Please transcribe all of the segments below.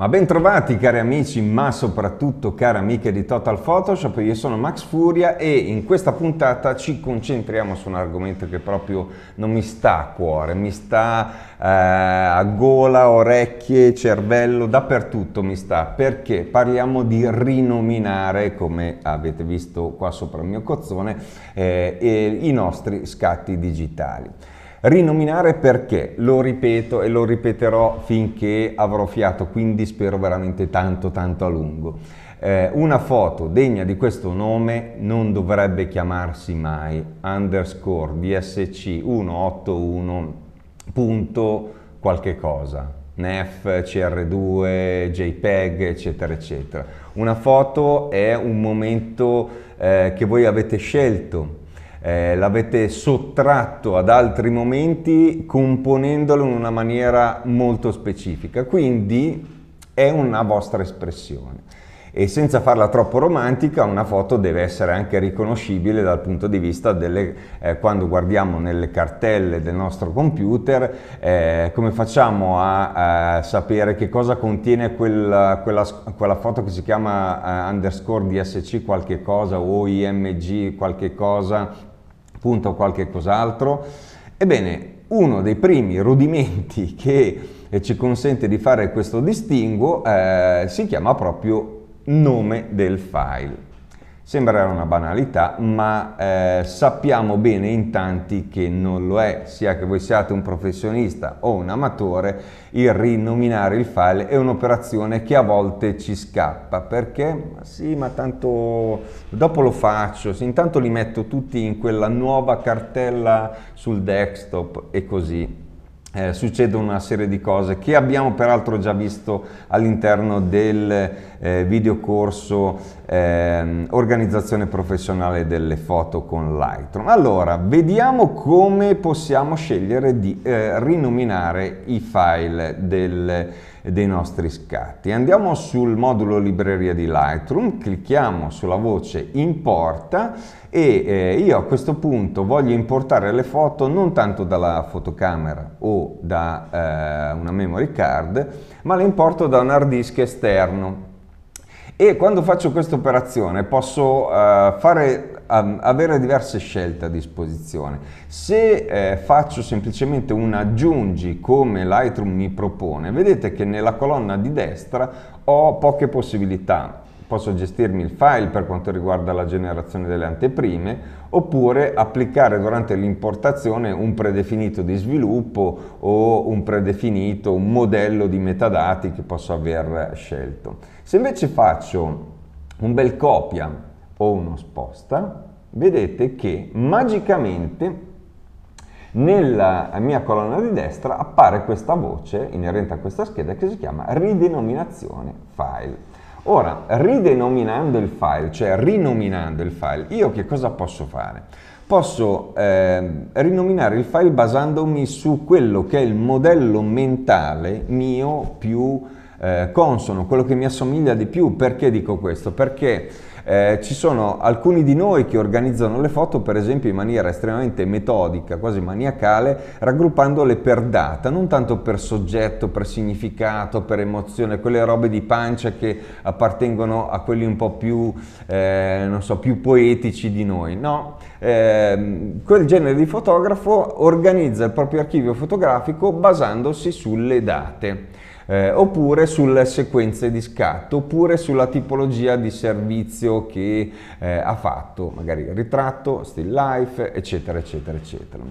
Ma bentrovati cari amici, ma soprattutto care amiche di Total Photoshop, io sono Max Furia e in questa puntata ci concentriamo su un argomento che proprio non mi sta a cuore, mi sta eh, a gola, orecchie, cervello, dappertutto mi sta, perché parliamo di rinominare, come avete visto qua sopra il mio cozzone, eh, i nostri scatti digitali. Rinominare perché? Lo ripeto e lo ripeterò finché avrò fiato, quindi spero veramente tanto tanto a lungo. Eh, una foto degna di questo nome non dovrebbe chiamarsi mai underscore dsc 181 punto qualche cosa NEF, CR2, JPEG, eccetera, eccetera. Una foto è un momento eh, che voi avete scelto eh, l'avete sottratto ad altri momenti componendolo in una maniera molto specifica, quindi è una vostra espressione. E senza farla troppo romantica, una foto deve essere anche riconoscibile dal punto di vista delle, eh, quando guardiamo nelle cartelle del nostro computer, eh, come facciamo a, a, sapere che cosa contiene quella, quella, quella foto che si chiama eh, underscore dsc qualche cosa o img qualche cosa punta o qualche cos'altro. Ebbene, uno dei primi rudimenti che eh, ci consente di fare questo distinguo eh, si chiama proprio nome del file. Sembra una banalità, ma eh, sappiamo bene in tanti che non lo è, sia che voi siate un professionista o un amatore, il rinominare il file è un'operazione che a volte ci scappa, perché ma sì, ma tanto dopo lo faccio, intanto li metto tutti in quella nuova cartella sul desktop e così eh, succedono una serie di cose che abbiamo peraltro già visto all'interno del eh, videocorso eh, organizzazione professionale delle foto con Lightroom. Allora, vediamo come possiamo scegliere di eh, rinominare i file del dei nostri scatti. Andiamo sul modulo libreria di Lightroom, clicchiamo sulla voce importa e eh, io a questo punto voglio importare le foto non tanto dalla fotocamera o da eh, una memory card, ma le importo da un hard disk esterno e quando faccio questa operazione posso uh, fare avere diverse scelte a disposizione. Se eh, faccio semplicemente un aggiungi come Lightroom mi propone, vedete che nella colonna di destra ho poche possibilità posso gestirmi il file per quanto riguarda la generazione delle anteprime oppure applicare durante l'importazione un predefinito di sviluppo o un predefinito, un modello di metadati che posso aver scelto. Se invece faccio un bel copia o uno sposta, vedete che magicamente nella mia colonna di destra appare questa voce inerente a questa scheda che si chiama ridenominazione file. Ora, ridenominando il file, cioè rinominando il file, io che cosa posso fare? Posso eh, rinominare il file basandomi su quello che è il modello mentale mio più eh, consono, quello che mi assomiglia di più. Perché dico questo? Perché eh, ci sono alcuni di noi che organizzano le foto per esempio in maniera estremamente metodica, quasi maniacale, raggruppandole per data, non tanto per soggetto, per significato, per emozione, quelle robe di pancia che appartengono a quelli un po' più, eh, non so, più poetici di noi, no? Eh, quel genere di fotografo organizza il proprio archivio fotografico basandosi sulle date eh, oppure sulle sequenze di scatto, oppure sulla tipologia di servizio che eh, ha fatto, magari ritratto, still life, eccetera, eccetera, eccetera.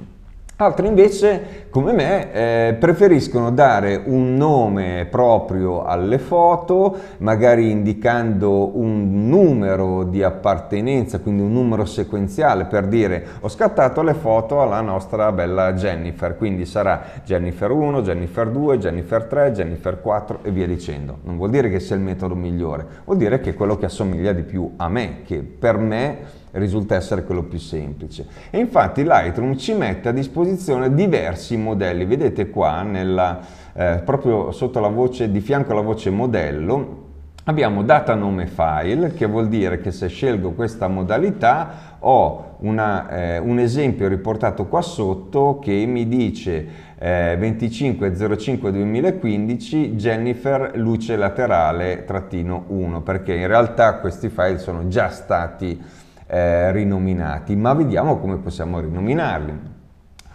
Altri invece, come me, eh, preferiscono dare un nome proprio alle foto, magari indicando un numero di appartenenza, quindi un numero sequenziale per dire ho scattato le foto alla nostra bella Jennifer, quindi sarà Jennifer 1, Jennifer 2, Jennifer 3, Jennifer 4 e via dicendo. Non vuol dire che sia il metodo migliore, vuol dire che è quello che assomiglia di più a me, che per me risulta essere quello più semplice. E infatti Lightroom ci mette a disposizione diversi modelli, vedete qua nella, eh, proprio sotto la voce, di fianco alla voce modello, abbiamo data nome file che vuol dire che se scelgo questa modalità ho una, eh, un esempio riportato qua sotto che mi dice eh, 2505 Jennifer luce laterale trattino 1 perché in realtà questi file sono già stati eh, rinominati, ma vediamo come possiamo rinominarli.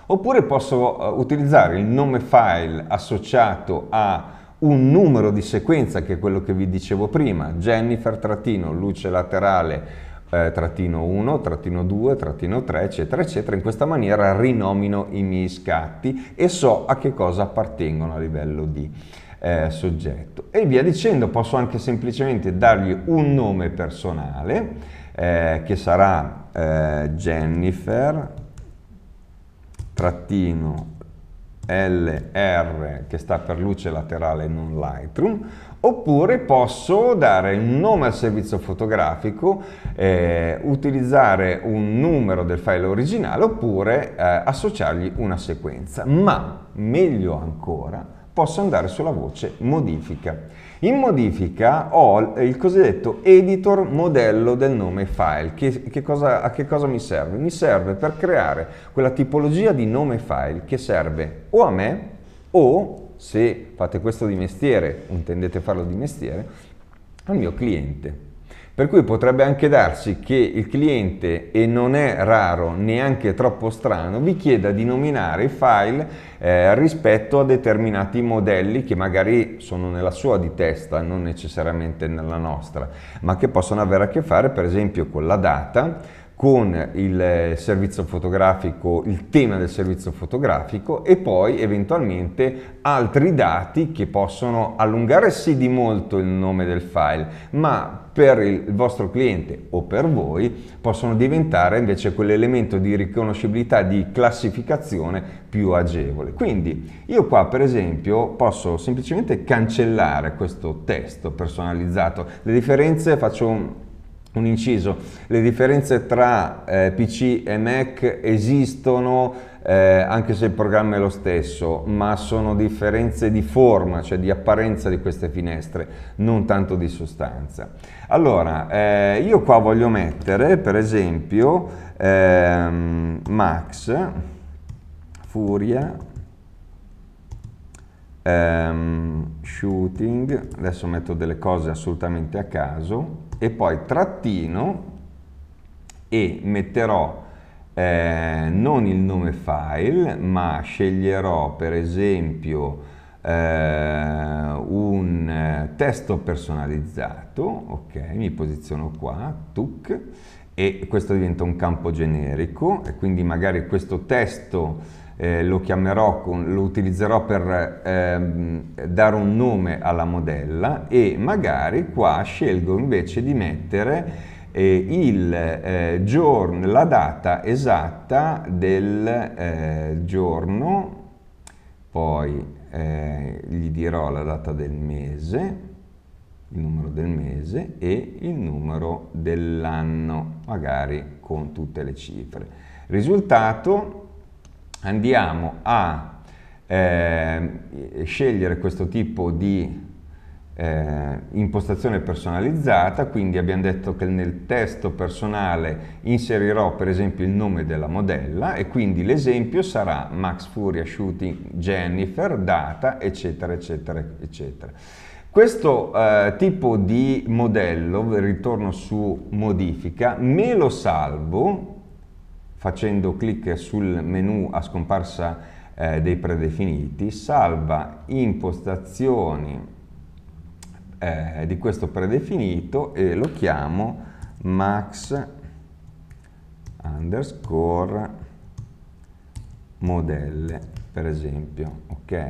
Oppure posso eh, utilizzare il nome file associato a un numero di sequenza che è quello che vi dicevo prima, Jennifer trattino luce laterale eh, trattino 1, trattino 2, trattino 3, eccetera, eccetera. In questa maniera rinomino i miei scatti e so a che cosa appartengono a livello di eh, soggetto. E via dicendo, posso anche semplicemente dargli un nome personale eh, che sarà eh, Jennifer trattino LR che sta per luce laterale non Lightroom oppure posso dare un nome al servizio fotografico, eh, utilizzare un numero del file originale oppure eh, associargli una sequenza. Ma meglio ancora posso andare sulla voce modifica in modifica ho il cosiddetto editor modello del nome file. Che, che cosa, a che cosa mi serve? Mi serve per creare quella tipologia di nome file che serve o a me o, se fate questo di mestiere, intendete farlo di mestiere, al mio cliente. Per cui potrebbe anche darsi che il cliente, e non è raro neanche troppo strano, vi chieda di nominare i file eh, rispetto a determinati modelli che magari sono nella sua di testa, non necessariamente nella nostra, ma che possono avere a che fare per esempio con la data, con il eh, servizio fotografico, il tema del servizio fotografico e poi eventualmente altri dati che possono allungare sì di molto il nome del file, ma per il vostro cliente o per voi possono diventare invece quell'elemento di riconoscibilità, di classificazione più agevole. Quindi io qua per esempio posso semplicemente cancellare questo testo personalizzato. Le differenze faccio un inciso, le differenze tra eh, PC e Mac esistono eh, anche se il programma è lo stesso, ma sono differenze di forma, cioè di apparenza di queste finestre, non tanto di sostanza. Allora, eh, io qua voglio mettere per esempio ehm, Max, Furia, ehm, Shooting, adesso metto delle cose assolutamente a caso, e poi trattino e metterò eh, non il nome file ma sceglierò per esempio eh, un eh, testo personalizzato ok mi posiziono qua tuc e questo diventa un campo generico e quindi magari questo testo eh, lo chiamerò, con, lo utilizzerò per ehm, dare un nome alla modella e magari qua scelgo invece di mettere eh, il eh, giorno, la data esatta del eh, giorno, poi eh, gli dirò la data del mese, il numero del mese e il numero dell'anno, magari con tutte le cifre. Risultato, andiamo a eh, scegliere questo tipo di eh, impostazione personalizzata, quindi abbiamo detto che nel testo personale inserirò per esempio il nome della modella e quindi l'esempio sarà Max Furia Shooting Jennifer, data, eccetera, eccetera, eccetera. Questo eh, tipo di modello, ritorno su modifica, me lo salvo facendo clic sul menu a scomparsa eh, dei predefiniti, salva impostazioni eh, di questo predefinito e lo chiamo max underscore modelle per esempio, ok?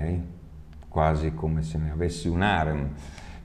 Quasi come se ne avessi un harem.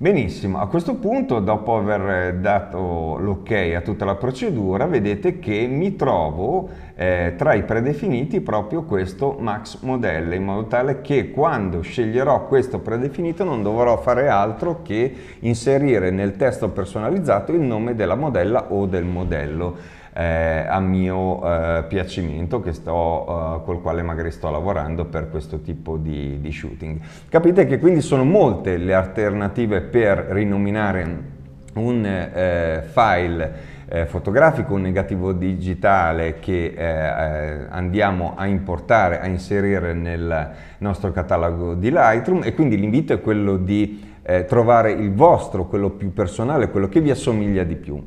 Benissimo, a questo punto dopo aver dato l'ok a tutta la procedura vedete che mi trovo eh, tra i predefiniti proprio questo max modelle in modo tale che quando sceglierò questo predefinito non dovrò fare altro che inserire nel testo personalizzato il nome della modella o del modello eh, a mio eh, piacimento sto, eh, col quale magari sto lavorando per questo tipo di, di shooting. Capite che quindi sono molte le alternative per rinominare un eh, file eh, fotografico, un negativo digitale che eh, eh andiamo a importare, a inserire nel nostro catalogo di Lightroom e quindi l'invito è quello di eh, trovare il vostro, quello più personale, quello che vi assomiglia di più.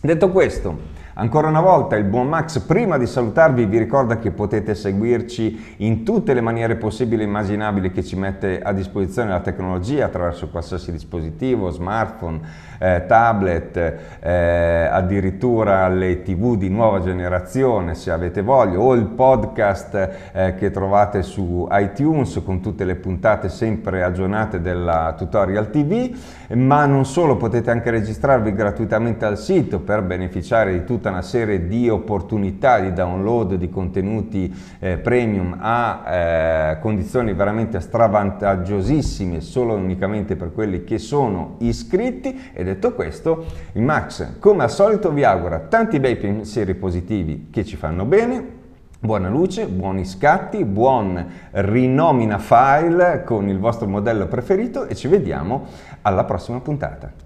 Detto questo, Ancora una volta il buon Max prima di salutarvi vi ricorda che potete seguirci in tutte le maniere possibili e immaginabili che ci mette a disposizione la tecnologia attraverso qualsiasi dispositivo, smartphone, eh, tablet, eh, addirittura le tv di nuova generazione se avete voglia o il podcast eh, che trovate su iTunes con tutte le puntate sempre aggiornate della Tutorial TV, ma non solo potete anche registrarvi gratuitamente al sito per beneficiare di tutta tutta una serie di opportunità di download di contenuti eh, premium a eh, condizioni veramente stravantaggiosissime solo e unicamente per quelli che sono iscritti e detto questo il Max come al solito vi augura tanti bei pensieri positivi che ci fanno bene buona luce, buoni scatti, buon rinomina file con il vostro modello preferito e ci vediamo alla prossima puntata.